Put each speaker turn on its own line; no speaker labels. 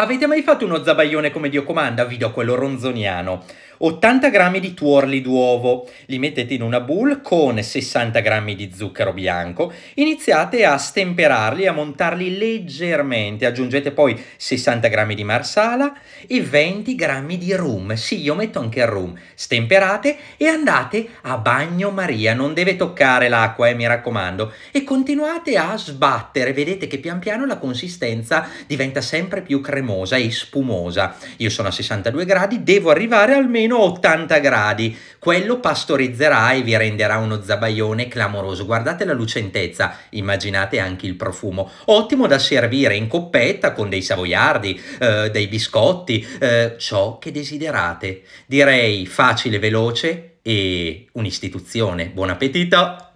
Avete mai fatto uno zabaglione come Dio comanda? Vi do quello ronzoniano. 80 g di tuorli d'uovo, li mettete in una bowl con 60 g di zucchero bianco, iniziate a stemperarli, a montarli leggermente, aggiungete poi 60 g di marsala e 20 g di rum, sì io metto anche il rum, stemperate e andate a bagnomaria, non deve toccare l'acqua eh, mi raccomando, e continuate a sbattere, vedete che pian piano la consistenza diventa sempre più cremosa e spumosa, io sono a 62 gradi, devo arrivare almeno almeno 80 gradi. Quello pastorizzerà e vi renderà uno zabaione clamoroso. Guardate la lucentezza, immaginate anche il profumo. Ottimo da servire in coppetta con dei savoiardi, eh, dei biscotti, eh, ciò che desiderate. Direi facile, veloce e un'istituzione. Buon appetito!